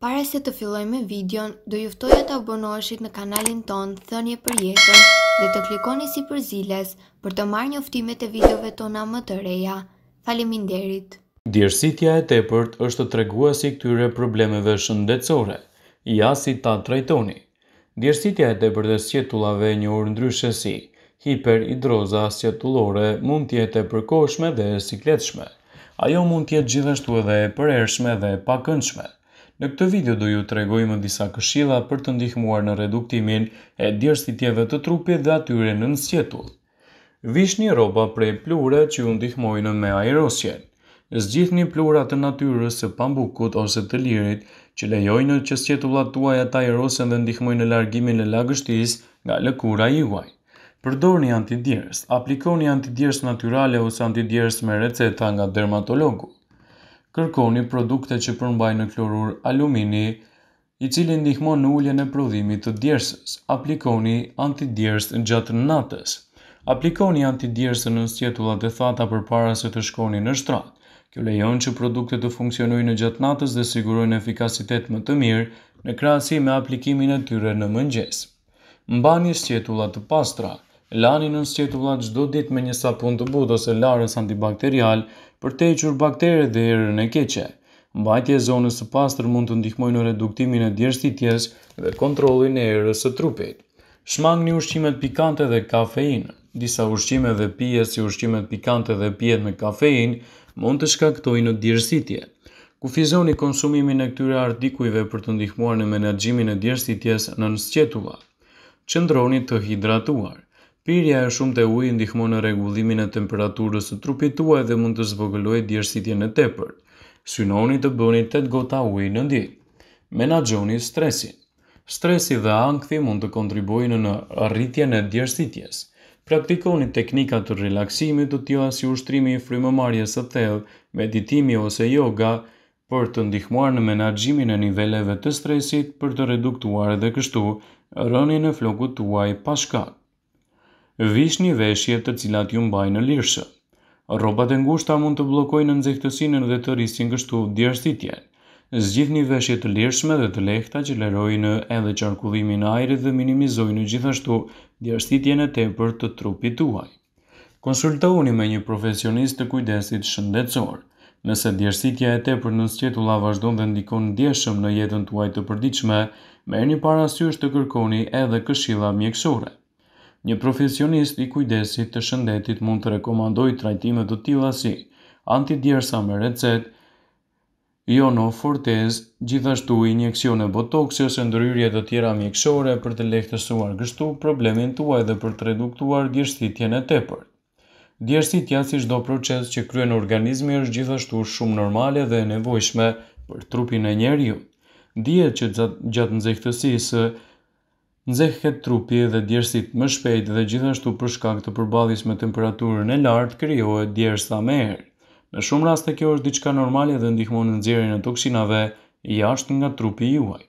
Pare se të filloj me videon, do juftoj e të abonoshit në kanalin ton, thënje për jetën dhe të klikoni si për ziles për të marrë një uftimet e videove tona më të reja. Faleminderit! derit! Djersitja e tepërt është të tregua si këtyre problemeve shëndetsore, i asit ta trajtoni. Djersitja e tepërt e sjetullave një orë ndryshesi, hiper, hidroza, sjetullore mund tjetë e përkoshme dhe sikletshme. Ajo mund tjetë gjithashtu edhe përershme dhe pakënshme. Në këtë video do ju të regojmë disa këshila për të ndihmuar në reduktimin e djerësitjeve të trupit dhe atyre në nësjetull. Vish një roba prej plure që ju ndihmojnë me aerosjen. Zgjith një plurat të natyrës së pambukut ose të lirit që lejojnë që sjetullat tuaj atë aerosen dhe ndihmojnë në largimin e lagështis nga lëkura juaj. Përdor një antidjerës, aplikoni antidjerës naturale ose antidjerës me receta nga dermatologu kërkoni produkte që përmbaj në klorur alumini, i cili ndihmon në ullje në prodhimit të djersës. Aplikoni antidjersë në gjatë në natës. Aplikoni antidjersë në stjetullat e thata për para se të shkoni në shtratë. Kjo lejon që produkte të funksionojnë në gjatë natës dhe sigurojnë efikasitet më të mirë në krasi me aplikimin e tyre në mëngjes. Mbani shqetullat të pastrat. Lani në nësqe të vlatë gjdo dit me një sapun të bud ose larës antibakterial për te qërë bakterë dhe erën e keqe. Mbajtje zonës së pastër mund të ndihmojnë në reduktimin e djersitjes dhe kontrollin e erës së trupit. Shmangni ushqimet pikante dhe kafein. Disa ushqime dhe pije si ushqimet pikante dhe pijet me kafein mund të shkaktojnë në djersitje. Kufizoni konsumimin e këtyre artikujve për të ndihmuar në menaxhimin e djersitjes në nësqetulla. Qëndroni të hidratuar. Pirja e shumë të ujë ndihmonë në regullimin e temperaturës të trupit tuaj dhe mund të zvogëlloj djersitje në tepër. Synoni të bëni 8 gota ujë në ditë. Menagjoni stresin. Stresi dhe angthi mund të kontribuojnë në rritje në djersitjes. Praktikoni teknika të relaksimit të tjo si ushtrimi i frimëmarje së thellë, meditimi ose yoga për të ndihmuar në menaxhimin e niveleve të stresit për të reduktuar edhe kështu rënien e flokut tuaj pa vishni veshje të cilat ju mbajnë në lirshë. Robat e ngushta mund të blokojnë nëzektësinë dhe të rrisin kështu Zgjith një veshje të lirshme dhe të lehta që lerojnë edhe qarkullimin e ajrit dhe minimizojnë gjithashtu djersitjen e tepërt të trupit tuaj. Konsultohuni me një profesionist të kujdesit shëndetësor. Nëse djersitja e tepërt në la vazhdon dhe ndikon ndjeshëm në jetën tuaj të përditshme, merrni parasysh të kërkoni edhe këshilla mjekësore. Një profesionist i kujdesit të shëndetit mund të rekomandoj trajtimet të tila si antidjersa me recet, ionofortez, fortez, gjithashtu injekcione ose ndryrje të tjera mjekësore për të lehtësuar gështu problemin tuaj dhe për të reduktuar djersitjen e tepër. Djersitja si shdo proces që kryen organizmi është gjithashtu shumë normale dhe nevojshme për trupin e njerë ju. Dje që gjatë nëzhehtësisë, nxehet trupi dhe djersit më shpejt dhe gjithashtu për shkak të përballjes me temperaturën e lartë krijohet djersa më herë. Në shumë raste kjo është diçka normale dhe ndihmon në nxjerrjen e toksinave jashtë nga trupi juaj.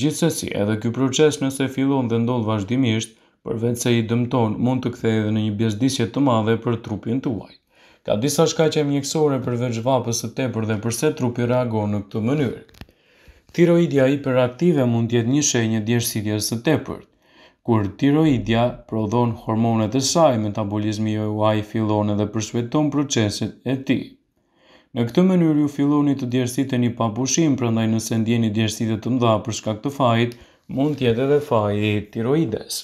Gjithsesi, edhe ky proces nëse fillon dhe ndodh vazhdimisht, përveç se i dëmton, mund të kthehet edhe në një bjesdisje të madhe për trupin tuaj. Ka disa shkaqe mjekësore përveç vapës së tepër dhe përse trupi reagon në këtë mënyrë tiroidja hiperaktive mund tjetë një shenjë djersitjes të tepërt. Kur tiroidja prodhon hormonet e saj, metabolizmi jo uaj fillon edhe përshveton proceset e ti. Në këtë mënyrë ju filloni të djersit e një papushim, prandaj nëse ndjeni djersit e të mdha për shkak të fajit, mund tjetë edhe faji tiroides.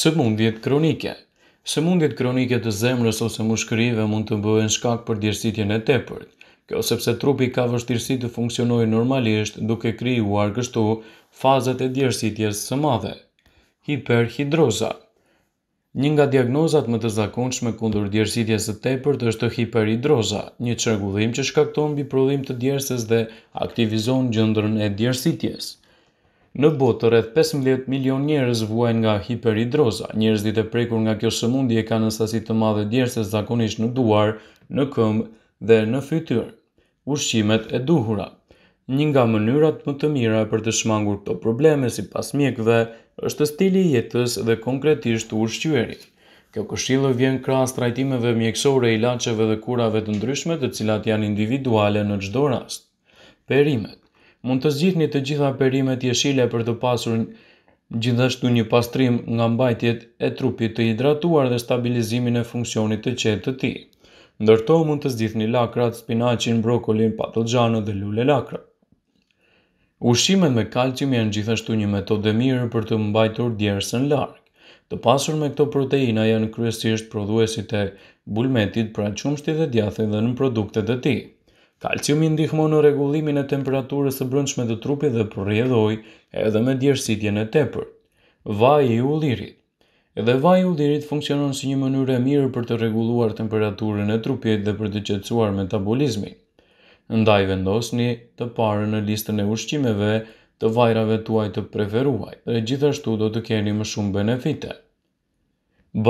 Së mundjet kronike Së mundjet kronike të zemrës ose mushkërive mund të bëhen shkak për djersitjen e tepërt. Kjo sepse trupi ka vështirësi të funksionojë normalisht duke krijuar kështu fazat e djersitjes së madhe. Hiperhidroza Një nga diagnozat më të zakonshme kundur djersitjes të tepërt është hiperhidroza, një qërgullim që shkakton biprullim të djersës dhe aktivizon gjëndrën e djersitjes. Në botë të rreth 15 milion njerëz vuajnë nga hiperhidroza. Njerëzit e prekur nga kjo sëmundje kanë ka sasi të madhe djerses zakonisht në duar, në këmbë dhe në fytyrë. Ushqimet e duhura Një nga mënyrat më të mira për të shmangur këto probleme si pas mjekve është stili jetës dhe konkretisht ushqyërit. Kjo këshillë vjen krahas trajtimeve mjekësore, ilaçeve dhe kurave të ndryshme, të cilat janë individuale në çdo rast. Perimet. Mund të zgjidhni të gjitha perimet jeshile për të pasur gjithashtu një pastrim nga mbajtjet e trupit të hidratuar dhe stabilizimin e funksionit të qetë të tij ndërto mund të zgjithni lakrat, spinacin, brokolin, pato dhe lule lakrat. Ushimet me kalqim janë gjithashtu një metode mirë për të mbajtur djersën larkë. Të pasur me këto proteina janë kryesisht produesit e bulmetit pra qumshti dhe djathën dhe në produktet e ti. Kalqim i ndihmo në regullimin e temperaturës e brëndshme dhe trupi dhe përrijedhoj edhe me djersitjen e tepër. Vaj i ullirit Edhe vaji ullirit funksionon si një mënyrë e mirë për të reguluar temperaturën e trupit dhe për të qetsuar metabolizmin. Ndaj vendosni të parë në listën e ushqimeve të vajrave tuaj të preferuaj dhe gjithashtu do të keni më shumë benefite.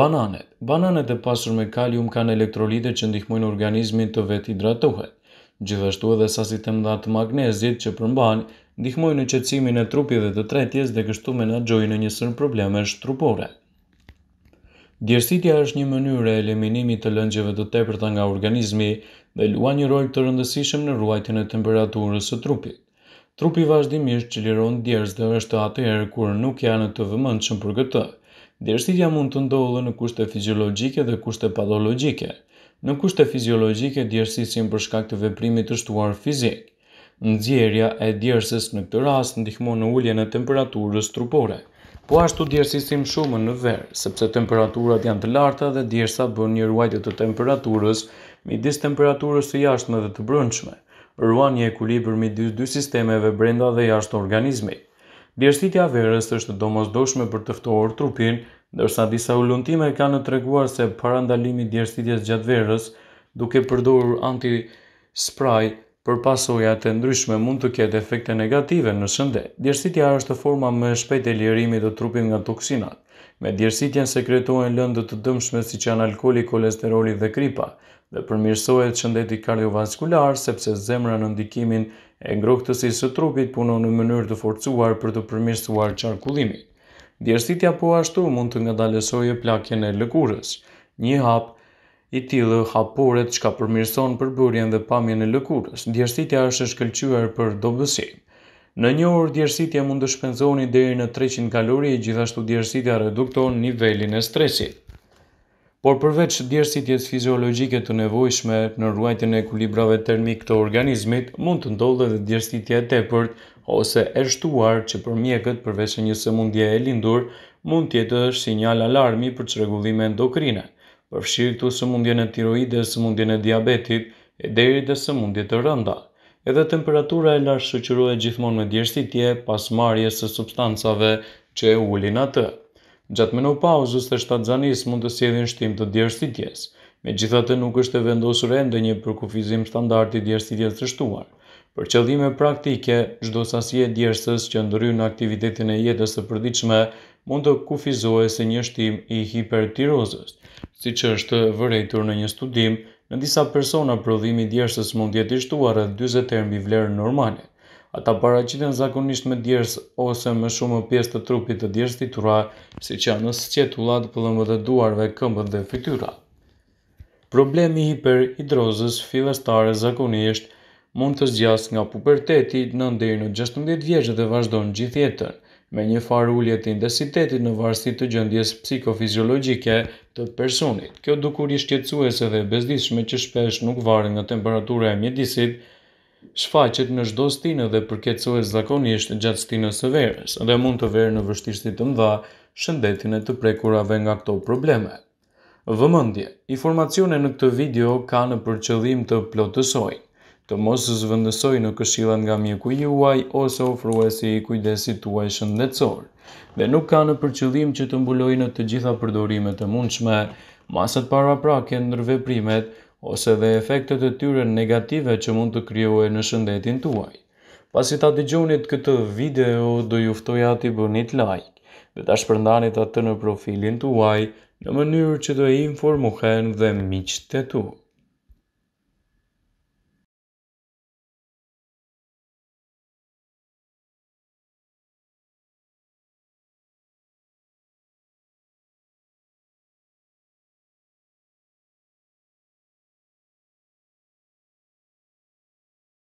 Bananet Bananet e pasur me kalium kanë elektrolite që ndihmojnë organizmin të vetë hidratohet. Gjithashtu edhe sasit e mdha të magnezit që përmban, ndihmojnë në qëtsimin e trupi dhe të tretjes dhe kështu menagjojnë në njësën probleme trupore. Djerësitja është një mënyrë e eliminimit të lëngjeve të tepërta nga organizmi dhe luan një rol të rëndësishëm në ruajtjen e temperaturës së trupit. Trupi vazhdimisht çliron djerës dhe është atëherë kur nuk janë të vëmendshëm për këtë. Djerësitja mund të ndodhë në kushte fiziologjike dhe kushte patologjike. Në kushte fiziologjike djerësia si për shkak të veprimit të shtuar fizik Nxjerrja e djersës në këtë rast ndihmon në uljen e temperaturës trupore. Po ashtu djersisim shumë në verë, sepse temperaturat janë të larta dhe djersa bën një ruajtë të temperaturës, midis temperaturës të jashtme dhe të brëndshme, ruan një ekulibër midis dy sistemeve brenda dhe jashtë organizmit. Djersitja verës është domosdoshme për tëftohor trupin, dërsa disa ullëntime kanë në treguar se parandalimi djersitjes gjatë verës, duke përdorur anti-spray, për pasojat e ndryshme mund të ketë efekte negative në shëndet. Djersitja është forma më shpejt e lirimi të trupin nga toksinat. Me djersitjen sekretohen lëndët të dëmshme si që janë alkoli, kolesteroli dhe kripa, dhe përmirsohet shëndeti kardiovaskular sepse zemra në ndikimin e ngrohtësisë së trupit punon në mënyrë të forcuar për të përmirësuar qarkullimin. Djersitja po ashtu mund të ngadalësojë plakjen e lëkurës. Një hap, I tilë, hapuret që ka përmirëson për dhe pamjen e lëkurës, djerësitja është shkëllqyër për dobësim. Në një orë, djerësitja mund të shpenzoni dhe në 300 kalori, gjithashtu djerësitja redukton nivelin e stresit. Por përveç djerësitjes fiziologike të nevojshme në ruajtën e kulibrave termik të organizmit, mund të ndodhe dhe djerësitja e tepërt, ose e shtuar që për mjekët përveç një sëmundje e lindur, mund tjetë është sinjal alarmi për të regullime përfshirë të së mundjen e tiroide, së mundjen e diabetit, e deri dhe së të rënda. Edhe temperatura e lash shëqyru e gjithmon me djeshtitje pas marjes e substancave që e ullin atë. Gjatë menopauzës pauzës të shtatë mund të sjedhin shtim të djeshtitjes, me gjithate nuk është e vendosur e ndë një përkufizim standartit djeshtitjes të shtuarë. Për qëllime praktike, çdo sasi djersës që ndryn në aktivitetin e jetës së përditshme mund të kufizohet si një shtim i hipertirozës, siç është vërejtur në një studim, në disa persona prodhimi djersës mund jeti shtuar e 40 herë mbi vlerën normale. Ata paraqiten zakonisht me djersë ose me shumë pjesë të trupit të djersitura, siç janë sqetullat, pëllëmbët e duarve, këmbët dhe fytyra. Problemi i hiperhidrozës fillestare zakonisht mund të zgjas nga puberteti në deri në 16 vjeç dhe vazhdon gjithjetën me një farë ullje të intensitetit në varsi të gjëndjes psikofizjologike të personit. Kjo dukur i shqetsuese dhe bezdishme që shpesh nuk varë nga temperatura e mjedisit, shfaqet në shdo stinë dhe përketsuese zakonisht gjatë stinës së verës dhe mund të verë në vështishtit të mdha shëndetin e të prekurave nga këto probleme. Vëmëndje, informacione në këtë video ka në përqëllim të plotësojnë të mos zvendësoj në këshillat nga mjeku i uaj ose ofruesi i kujdesit të uaj shëndetësor, dhe nuk ka në përqëllim që të mbuloj në të gjitha përdorimet të mundshme, masat para prake në primet, ose dhe efektet të tyre negative që mund të kryoje në shëndetin të uaj. Pasi ta të gjonit këtë video, do juftoj ati bënit like, dhe ta shpërndanit atë në profilin të uaj, në mënyrë që do e informuhen dhe miqë tuaj.